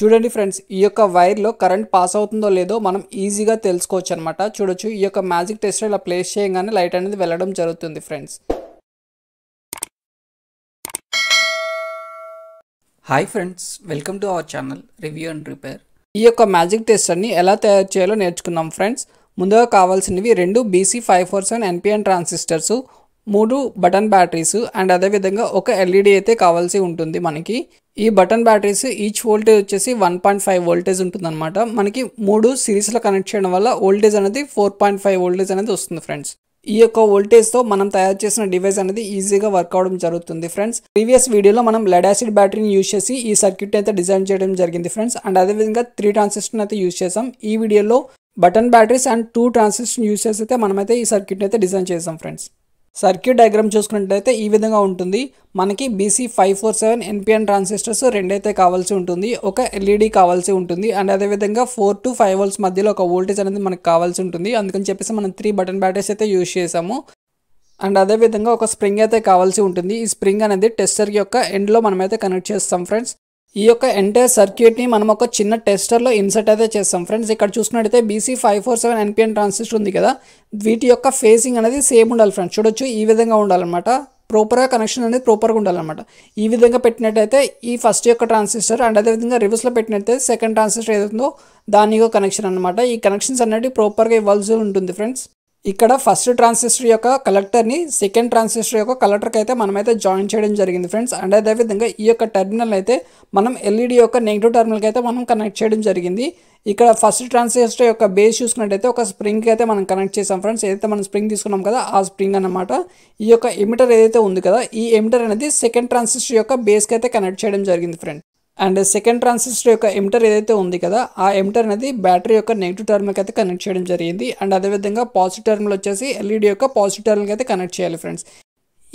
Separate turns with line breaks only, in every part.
చూడండి ఫ్రెండ్స్ ఈ యొక్క వైర్లో కరెంట్ పాస్ అవుతుందో లేదో మనం ఈజీగా తెలుసుకోవచ్చు అనమాట చూడొచ్చు ఈ యొక్క మ్యాజిక్ టెస్టర్ ఇలా ప్లేస్ చేయగానే లైట్ అనేది వెళ్ళడం జరుగుతుంది friends hi friends welcome to our channel review and repair ఈ యొక్క మ్యాజిక్ టెస్టర్ని ఎలా తయారు చేయాలో నేర్చుకున్నాం ఫ్రెండ్స్ ముందుగా కావాల్సినవి రెండు BC five four seven NPN transistors మూడు బటన్ బ్యాటరీస్ అండ్ అదేవిధంగా ఒక ఎల్ఈడి అయితే కావాల్సి ఉంటుంది మనకి ఈ బటన్ బ్యాటరీస్ ఈచ్ వోల్టేజ్ వచ్చేసి వన్ పాయింట్ ఫైవ్ వోల్టేజ్ ఉంటుంది అనమాట మనకి మూడు సిరీస్లో కనెక్ట్ చేయడం వల్ల వోల్టేజ్ అనేది ఫోర్ పాయింట్ ఫైవ్ వోల్టేజ్ అనేది వస్తుంది ఫ్రెండ్స్ ఈ యొక్క వోల్టేజ్తో మనం తయారు చేసిన డివైస్ అనేది ఈజీగా వర్క్ అవడం జరుగుతుంది ఫ్రెండ్స్ ప్రీవియస్ వీడియోలో మనం లెడ్ యాసిడ్ బ్యాటరీని యూజ్ చేసి ఈ సర్క్యూట్ అయితే డిజైన్ చేయడం జరిగింది ఫ్రెండ్స్ అండ్ అదేవిధంగా త్రీ ట్రాన్సిస్టర్ని అయితే యూజ్ చేసాం ఈ వీడియోలో button batteries and two transistor use చేసి అయితే మనమైతే ఈ సర్క్యూట్ని అయితే డిజైన్ చేసాం ఫ్రెండ్స్ సర్క్యూట్ డయాగ్రామ్ చూసుకున్నట్లయితే ఈ విధంగా ఉంటుంది మనకి BC five four seven NPN transistors రెండైతే కావాల్సి ఉంటుంది ఒక ఎల్ఈడి e కావాల్సి ఉంటుంది అండ్ అదేవిధంగా ఫోర్ టు ఫైవ్ వోల్స్ మధ్యలో ఒక వోల్టేజ్ అనేది మనకు కావాల్సి ఉంటుంది అందుకని చెప్పేసి మనం త్రీ బటన్ బ్యాటరీస్ అయితే యూజ్ చేసాము అండ్ అదేవిధంగా ఒక స్ప్రింగ్ అయితే కావాల్సి ఉంటుంది ఈ స్ప్రింగ్ అనేది టెస్టర్ యొక్క ఎండ్లో మనమైతే కనెక్ట్ చేస్తాం ఫ్రెండ్స్ ఈ యొక్క ఎంటైర్ సర్క్యూట్ని మనం ఒక చిన్న టెస్టర్లో ఇన్సర్ట్ అయితే చేస్తాం ఫ్రెండ్స్ ఇక్కడ చూసినట్టయితే BC five four seven NPN transistor ఉంది కదా వీటి యొక్క ఫేసింగ్ అనేది సేమ్ ఉండాలి ఫ్రెండ్స్ చూడొచ్చు ఈ విధంగా ఉండాలన్నమాట ప్రోపర్గా కనెక్షన్ అనేది ప్రోపర్గా ఉండాలన్నమాట ఈ విధంగా పెట్టినట్టయితే ఈ ఫస్ట్ యొక్క ట్రాన్సిస్టర్ అండ్ అదేవిధంగా రివర్స్లో పెట్టినట్టయితే సెకండ్ ట్రాన్సిస్టర్ ఏదైతుందో దాని యొక్క కనెక్షన్ అనమాట ఈ కనెక్షన్స్ అనేవి ప్రోపర్గా ఇవ్వాల్సి ఉంటుంది ఫ్రెండ్స్ ఇక్కడ ఫస్ట్ ట్రాన్సిస్టర్ యొక్క కలెక్టర్ని సెకండ్ ట్రాన్సిస్టర్ యొక్క కలెక్టర్కి అయితే మనమైతే జాయిన్ చేయడం జరిగింది ఫ్రెండ్స్ అండ్ అదేవిధంగా ఈ యొక్క టెర్మినల్ అయితే మనం ఎల్ఈడి e యొక్క నెగిటివ్ టెర్మినల్కి అయితే మనం కనెక్ట్ చేయడం జరిగింది ఇక్కడ ఫస్ట్ ట్రాన్సిస్టర్ యొక్క బేస్ చూసుకున్నట్టయితే ఒక స్ప్రింగ్కి అయితే మనం కనెక్ట్ చేసాం ఫ్రెండ్స్ ఏదైతే మనం స్ప్రింగ్ తీసుకున్నాం కదా ఆ స్ప్రింగ్ అనమాట ఈ యొక్క ఎమిటర్ ఏదైతే ఉంది కదా ఈ ఎమిటర్ అనేది సెకండ్ ట్రాన్సిస్టర్ యొక్క బేస్కి అయితే కనెక్ట్ చేయడం జరిగింది ఫ్రెండ్స్ అండ్ సెకండ్ ట్రాన్సిస్టర్ యొక్క ఎమిటర్ ఏదైతే ఉంది కదా ఆ ఎమిటర్ అనేది బ్యాటరీ యొక్క నెగిటివ్ టర్మ్కి అయితే కనెక్ట్ చేయడం జరిగింది అండ్ అదేవిధంగా పాజిటివ్ టర్మ్లో వచ్చేసి ఎల్ఈడి e యొక్క పాజిటివ్ టర్మ్కి అయితే కనెక్ట్ చేయాలి ఫ్రెండ్స్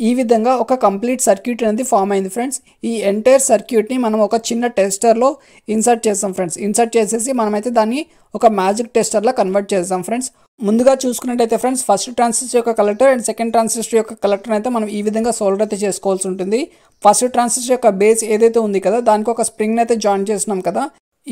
ఈ విధంగా ఒక కంప్లీట్ సర్క్యూట్ అనేది ఫామ్ అయింది ఫ్రెండ్స్ ఈ ఎంటైర్ సర్క్యూట్ని మనం ఒక చిన్న టెస్టర్లో ఇన్సర్ట్ చేస్తాం ఫ్రెండ్స్ ఇన్సర్ట్ చేసేసి మనమైతే దాన్ని ఒక మ్యాజిక్ టెస్టర్లో కన్వర్ట్ చేస్తాం ఫ్రెండ్స్ ముందుగా చూసుకున్నట్టయితే ఫ్రెండ్స్ ఫస్ట్ ట్రాన్సిస్టర్ యొక్క కలెక్టర్ అండ్ సెకండ్ ట్రాన్సిస్టర్ యొక్క కలెక్టర్ అయితే మనం ఈ విధంగా సోల్డర్ అయితే చేసుకోవాల్సి ఉంటుంది ఫస్ట్ ట్రాన్సిస్టర్ యొక్క బేస్ ఏదైతే ఉంది కదా దానికి ఒక స్ప్రింగ్ అయితే జాయిన్ చేసినాం కదా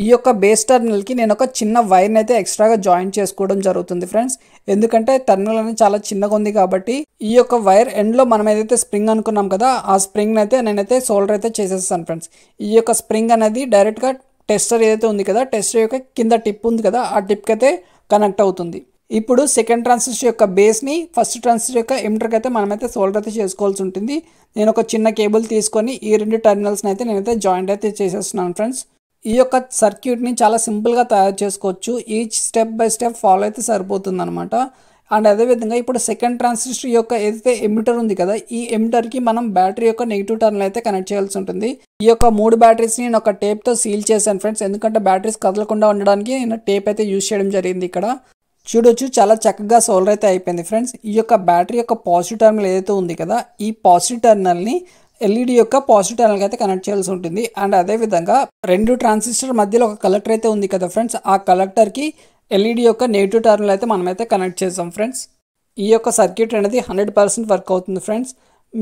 ఈ యొక్క బేస్ టర్మినల్కి నేను ఒక చిన్న వైర్ని అయితే ఎక్స్ట్రాగా జాయింట్ చేసుకోవడం జరుగుతుంది ఫ్రెండ్స్ ఎందుకంటే టర్మినల్ అనేది చాలా చిన్నగా ఉంది కాబట్టి ఈ యొక్క వైర్ ఎండ్లో మనం ఏదైతే స్ప్రింగ్ అనుకున్నాం కదా ఆ స్ప్రింగ్ అయితే నేనైతే సోల్డర్ అయితే చేసేస్తాను ఫ్రెండ్స్ ఈ యొక్క స్ప్రింగ్ అనేది డైరెక్ట్గా టెస్టర్ ఏదైతే ఉంది కదా టెస్టర్ యొక్క కింద టిప్ ఉంది కదా ఆ టిప్కి అయితే కనెక్ట్ అవుతుంది ఇప్పుడు సెకండ్ ట్రాన్సిస్టర్ యొక్క బేస్ని ఫస్ట్ ట్రాన్సిస్టర్ యొక్క ఎమిటర్కి అయితే మనమైతే సోల్డర్ అయితే చేసుకోవాల్సి ఉంటుంది నేను ఒక చిన్న కేబుల్ తీసుకొని ఈ రెండు టర్మినల్స్ని అయితే నేనైతే జాయింట్ అయితే చేసేస్తున్నాను ఫ్రెండ్స్ ఈ యొక్క సర్క్యూట్ని చాలా సింపుల్గా తయారు చేసుకోవచ్చు each step by step follow అయితే సరిపోతుంది అనమాట అండ్ అదేవిధంగా ఇప్పుడు సెకండ్ ట్రాన్సిస్టర్ యొక్క ఏదైతే ఎమిటర్ ఉంది కదా ఈ ఎమిటర్కి మనం బ్యాటరీ యొక్క నెగిటివ్ టర్న్ అయితే కనెక్ట్ చేయాల్సి ఉంటుంది ఈ యొక్క మూడు బ్యాటరీస్ని నేను ఒక టేప్తో సీల్ చేశాను ఫ్రెండ్స్ ఎందుకంటే బ్యాటరీస్ కదలకుండా ఉండడానికి నేను టేప్ అయితే యూజ్ చేయడం జరిగింది ఇక్కడ చూడొచ్చు చాలా చక్కగా సోల్డర్ అయితే అయిపోయింది ఫ్రెండ్స్ ఈ యొక్క బ్యాటరీ యొక్క పాజిటివ్ టర్మినల్ ఏదైతే ఉంది కదా ఈ పాజిటివ్ టర్మినల్ని ఎల్ఈడి e యొక్క పాజిటివ్ ఛానల్కి అయితే కనెక్ట్ చేయాల్సి ఉంటుంది అండ్ అదేవిధంగా రెండు ట్రాన్సిస్టర్ మధ్యలో ఒక కలెక్టర్ అయితే ఉంది కదా ఫ్రెండ్స్ ఆ కలెక్టర్కి ఎల్ఈడి e యొక్క నెగిటివ్ టర్నల్ అయితే మనమైతే కనెక్ట్ చేసాం ఫ్రెండ్స్ ఈ యొక్క సర్క్యూట్ అనేది హండ్రెడ్ పర్సెంట్ వర్క్ అవుతుంది ఫ్రెండ్స్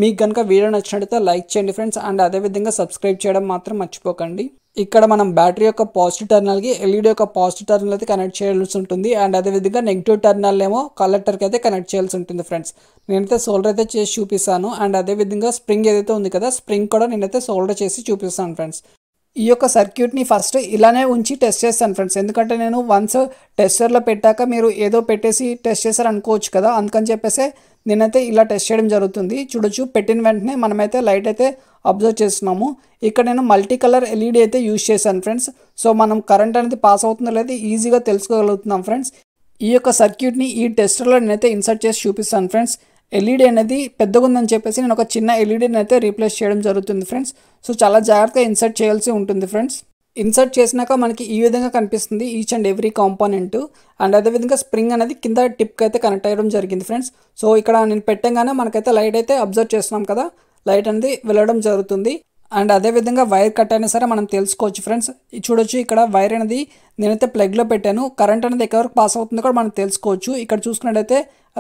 మీకు కనుక వీడియో నచ్చినట్లయితే లైక్ చేయండి ఫ్రెండ్స్ అండ్ అదేవిధంగా సబ్స్క్రైబ్ చేయడం మాత్రం మర్చిపోకండి ఇక్కడ మనం బ్యాటరీ యొక్క పాజిటివ్ టర్నల్కి ఎల్ఈడి యొక్క పాజిటివ్ టర్నల్ అయితే కనెక్ట్ చేయాల్సి ఉంటుంది అండ్ అదేవిధంగా నెగిటివ్ టర్నల్ ఏమో కలెక్టర్కి అయితే కనెక్ట్ చేయాల్సి ఉంటుంది ఫ్రెండ్స్ నేనైతే సోల్డర్ అయితే చేసి చూపిస్తాను అండ్ అదేవిధంగా స్ప్రింగ్ ఏదైతే ఉంది కదా స్ప్రింగ్ కూడా నేనైతే సోల్డర్ చేసి చూపిస్తాను ఫ్రెండ్స్ ఈ యొక్క సర్క్యూట్ని ఫస్ట్ ఇలానే ఉంచి టెస్ట్ చేస్తాను ఫ్రెండ్స్ ఎందుకంటే నేను వన్స్ టెస్టర్లో పెట్టాక మీరు ఏదో పెట్టేసి టెస్ట్ చేశారు అనుకోవచ్చు కదా అందుకని చెప్పేసి నేనైతే ఇలా టెస్ట్ చేయడం జరుగుతుంది చూడొచ్చు పెట్టిన వెంటనే మనమైతే లైట్ అయితే అబ్జర్వ్ చేస్తున్నాము ఇక్కడ నేను మల్టీ కలర్ ఎల్ఈడి అయితే యూజ్ చేశాను ఫ్రెండ్స్ సో మనం కరెంట్ అనేది పాస్ అవుతుందో లేదా ఈజీగా తెలుసుకోగలుగుతున్నాం ఫ్రెండ్స్ ఈ యొక్క సర్క్యూట్ని ఈ టెస్టర్లో నేనైతే ఇన్సర్ట్ చేసి చూపిస్తాను ఫ్రెండ్స్ ఎల్ఈడి అనేది పెద్దగా ఉందని చెప్పేసి నేను ఒక చిన్న ఎల్ఈడిని అయితే రీప్లేస్ చేయడం జరుగుతుంది ఫ్రెండ్స్ సో చాలా జాగ్రత్తగా ఇన్సర్ట్ చేయాల్సి ఉంటుంది ఫ్రెండ్స్ ఇన్సర్ట్ చేసినాక మనకి ఈ విధంగా కనిపిస్తుంది each and every component and అదేవిధంగా స్ప్రింగ్ అనేది కింద టిప్కి అయితే కనెక్ట్ అయ్యడం జరిగింది ఫ్రెండ్స్ సో ఇక్కడ నేను పెట్టంగానే మనకైతే లైట్ అయితే అబ్జర్వ్ చేస్తున్నాం కదా లైట్ అనేది వెళ్ళడం జరుగుతుంది అండ్ అదేవిధంగా వైర్ కట్ అయినా సరే మనం తెలుసుకోవచ్చు ఫ్రెండ్స్ చూడొచ్చు ఇక్కడ వైర్ అనేది నేనైతే ప్లగ్లో పెట్టాను కరెంట్ అనేది ఎక్కడివరకు పాస్ అవుతుందో కూడా మనం తెలుసుకోవచ్చు ఇక్కడ చూసుకున్నట్టయితే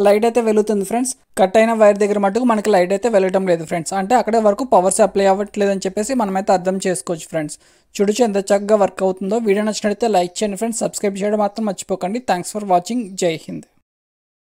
లైట్ అయితే వెలుగుతుంది ఫ్రెండ్స్ కట్ అయిన వైర్ దగ్గర మటుకు మనకి లైట్ అయితే వెళ్ళటం లేదు ఫ్రెండ్స్ అంటే అక్కడే వరకు పవర్ సప్లై అవ్వట్లేదు అని చెప్పేసి మనమైతే అర్థం చేసుకోవచ్చు ఫ్రెండ్స్ చూడొచ్చు ఎంత చక్కగా వర్క్ అవుతుందో వీడియో నచ్చినట్టయితే లైక్ చేయండి ఫ్రెండ్స్ సబ్స్క్రైబ్ చేయడం మాత్రం మర్చిపోకండి థ్యాంక్స్ ఫర్ వాచింగ్ జై హింద్